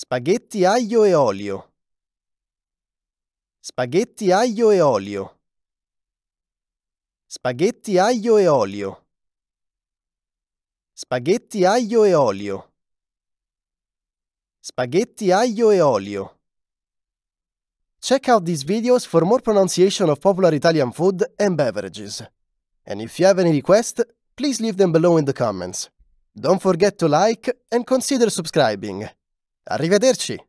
Spaghetti aglio e olio. Spaghetti aglio e olio. Spaghetti aglio e olio. Spaghetti aglio e olio. Spaghetti aglio e olio. Check out these videos for more pronunciation of popular Italian food and beverages. And if you have any requests, please leave them below in the comments. Don't forget to like and consider subscribing. Arrivederci!